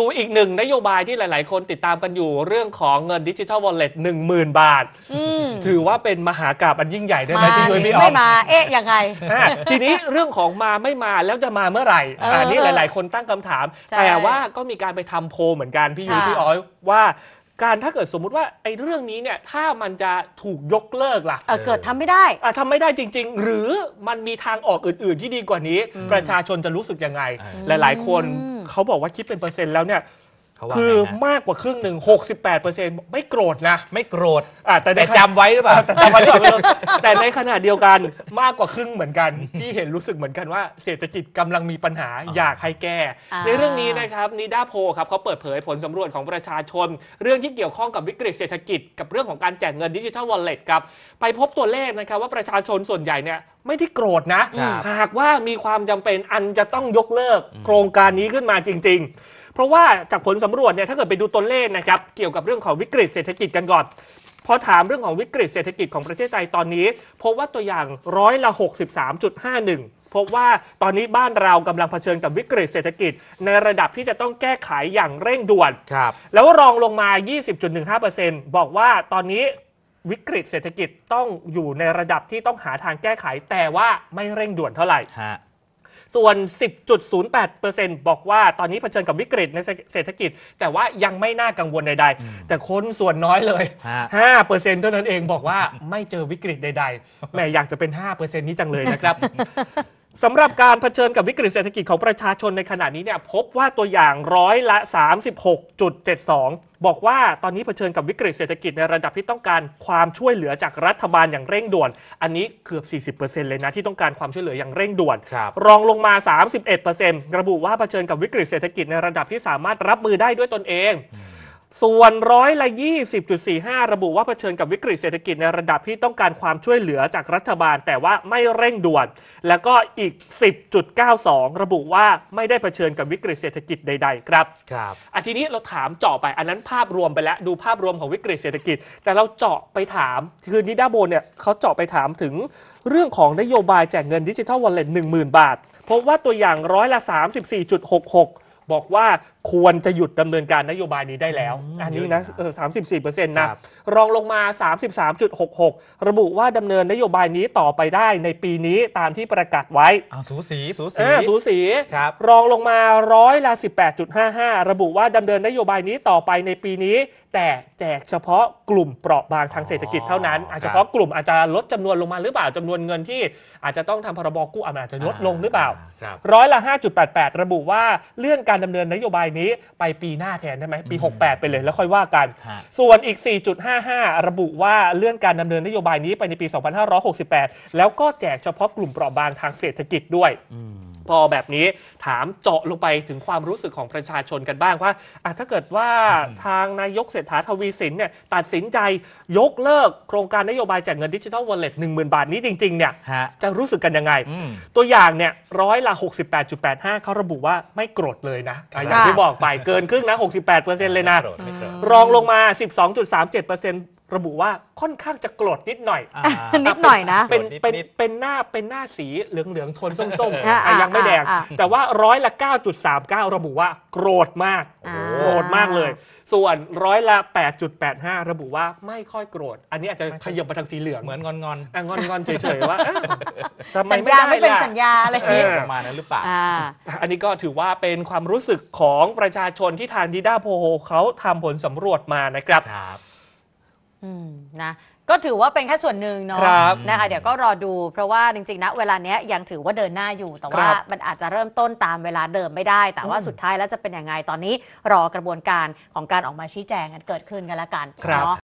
ดูอีกหนึ่งนโยบายที่หลาย ๆ คนติดตามกันอยู่เรื่องของเงินดิจิทัลวอลเล็ตหนึ่งหมื่นบาท ถือว่าเป็นมหากราบอันยิ่งใหญ่ได้ไหมพี่ยุ้ยพี่ออไม่มาเอ๊ะยังไงทีนี้เรื่องของมาไม่มาแล้วจะมาเมื่อไหร่อันนี้หลาย ๆ คนตั้งคำถามแต่ว่าก็มีการไปทำโพเหมือนกันพี่ยุ้ยพี่ออว่าการถ้าเกิดสมมุติว่าไอ้เรื่องนี้เนี่ยถ้ามันจะถูกยกเลิกล่ะเกิดทำไม่ได้อ่ะทำไม่ได้จริงๆ หรือมันมีทางออกอื่นๆที่ดีกว่านี้ ประชาชนจะรู้สึกยังไง หลาย ๆ คนเขาบอกว่าคิดเป็นเปอร์เซ็นต์แล้วเนี่ยาว่าคือนะมากกว่าครึ่งหนึ่ง68%ไม่โกรธนะ ไม่โกรธอ่ะแต่จํแต่จำไว้หรือเปล่าแต่ว้อ่แต่ในขณะเดียวกันมากกว่าครึ่งเหมือนกัน ที่เห็นรู้สึกเหมือนกันว่า เศรษฐกิจกำลังมีปัญหาอยากให้แก้่ในเรื่องนี้นะครับนิดาโพครับเขาเปิดเผยผลสำรวจของประชาชน เรื่องที่เกี่ยวข้องกับวิกฤตเศรษฐกิจ กับเรื่องของการแจกเงินดิจิทัลวอลเล็ตครับไปพบตัวเลขนะครับว่าประชาชนส่วนใหญ่เนี่ยไม่ได้โกรธนะหากว่ามีความจำเป็นอันจะต้องยกเลิกโครงการนี้ขึ้นมาจริง ๆเพราะว่าจากผลสำรวจเนี่ยถ้าเกิดไปดูตัวเลขนะครับ เกี่ยวกับเรื่องของวิกฤตเศรษฐกิจกันก่อนพอถามเรื่องของวิกฤตเศรษฐกิจของประเทศไทยตอนนี้พบว่าตัวอย่างร้อยละ63.51พบว่าตอนนี้บ้านเรากำลังเผชิญกับวิกฤตเศรษฐกิจ ในระดับที่จะต้องแก้ไขอย่างเร่งด่วนครับแล้วรองลงมา 20.15%บอกว่าตอนนี้วิกฤตเศรษฐกิจต้องอยู่ในระดับที่ต้องหาทางแก้ไข แต่ว่าไม่เร่งด่วนเท่าไหร่ส่วน 10.08%บอกว่า ตอนนี้เผชิญกับวิกฤตในเศรษฐกิจ แต่ว่ายังไม่น่ากังวลใดๆ แต่คนส่วนน้อยเลย 5%เท่านั้นเองบอกว่าไม่เจอวิกฤตใดๆ แม่อยากจะเป็น 5%นี้จังเลยนะครับสำหรับการเผชิญกับวิกฤตเศรษฐกิจของประชาชนในขณะนี้เนี่ยพบว่าตัวอย่างร้อยละ 36.72 บอกว่าตอนนี้เผชิญกับวิกฤตเศรษฐกิจในระดับที่ต้องการความช่วยเหลือจากรัฐบาลอย่างเร่งด่วน อันนี้เกือบ40%เลยนะที่ต้องการความช่วยเหลืออย่างเร่งด่วนรรองลงมา31%ระบุว่าเผชิญกับวิกฤตเศรษฐกิจในระดับที่สามารถรับมือได้ด้วยตนเองส่วนร้อยละ20.45 ระบุว่าเผชิญกับวิกฤตเศรษฐกิจในระดับที่ต้องการความช่วยเหลือจากรัฐบาล แต่ว่าไม่เร่งด่วน แล้วก็อีก 10.92 ระบุว่าไม่ได้เผชิญกับวิกฤตเศรษฐกิจใด ๆ ครับครับอันทีนี้เราถามเจาะไปอันนั้นภาพรวมไปแล้ว ดูภาพรวมของวิกฤตเศรษฐกิจ แต่เราเจาะไปถาม คือนิดาโบนเนี่ยเขาเจาะไปถามถึงเรื่องของนโยบายแจกเงินดิจิทัลวอลเล็ตหนึ่งหมื่นบาทพบว่าตัวอย่างร้อยละ34.66บอกว่าควรจะหยุดดำเนินการนโยบายนี้ได้แล้ว อันนี้นะสามสิบสี่เปอร์เซ็นต์นะ รองลงมา 33.66ระบุว่าดำเนินนโยบายนี้ต่อไปได้ในปีนี้ตามที่ประกาศไว้อาสูสีสูสีสูสีครับรองลงมาร้อยละ18.55 ระบุว่าดำเนินนโยบายนี้ต่อไปในปีนี้ แต่แจกเฉพาะกลุ่มเปราะบางทางเศรษฐกิจเท่านั้น อาจจะเพาะกลุ่มอาจจะลดจำนวนลงมาหรือเปล่าจำนวนเงินที่อาจจะต้องทำพรบกู้อาจจะลดลงหรือเปล่า ร้อยละ 5.88 ระบุว่าเลื่อนการดำเนินนโยบายนี้ไปปีหน้าแทนได้ไหมปี 68 ไปเลยแล้วค่อยว่ากัน ส่วนอีก 4.55 ระบุว่าเลื่อนการดำเนินนโยบายนี้ไปในปี 2568 แล้วก็แจกเฉพาะกลุ่มเปราะบางทางเศรษฐกิจด้วยพอแบบนี้ถามเจาะลงไปถึงความรู้สึกของประชาชนกันบ้างว่าถ้าเกิดว่าทางนายกเศรษฐาทวีสินเนี่ยตัดสินใจยกเลิก โครงการนโยบายแจกเงินดิจิทัลวอลเล็ตหนึ่งหมื่นบาทนี้จริงๆเนี่ยะจะรู้สึกกันยังไง ตัวอย่างเนี่ยร้อยละ68.85 เขาระบุว่าไม่โกรธเลยนะอย่างที่บอกไปเกินครึ่งนะ68%เลยนะรรองลงมา 12.37%เระบุว่าค่อนข้างจะกรดนิดหน่อยอนิดหน่อยนะเป็นเป็นเป็นหน้าเป็นหน้าสีเหลืองเหลืองๆโทนส้มๆ้ม่ยังไม่แดงแต่ว่าร้อยละ 9.39 ระบุว่าโกรธมากโกรธมากเลย ส่วนร้อยละ8.85 ระบุว่าไม่ค่อยโกรธอันนี้อาจจะขยับมาทางสีเหลืองเหมือนงอนงอนอนงอนๆเฉยๆ ว่าสัญญาไม่เป็นสัญญา อะไรนี้ประมาณนั้นหรือเปล่าอันนี้ก็ถือว่าเป็นความรู้สึกของประชาชนที่ทางดีด้าโพโฮเขาทำผลสำรวจมานะครับครับนะก็ถือว่าเป็นแค่ส่วนหนึ่งเนาะนะคะเดี๋ยวก็รอดูเพราะว่าจริงๆนะเวลาเนี้ยยังถือว่าเดินหน้าอยู่แต่ว่ามันอาจจะเริ่มต้นตามเวลาเดิมไม่ได้ แต่ว่าสุดท้ายแล้วจะเป็นยังไงตอนนี้รอกระบวนการของการออกมาชี้แจงกันเกิดขึ้นกันละกันเนาะ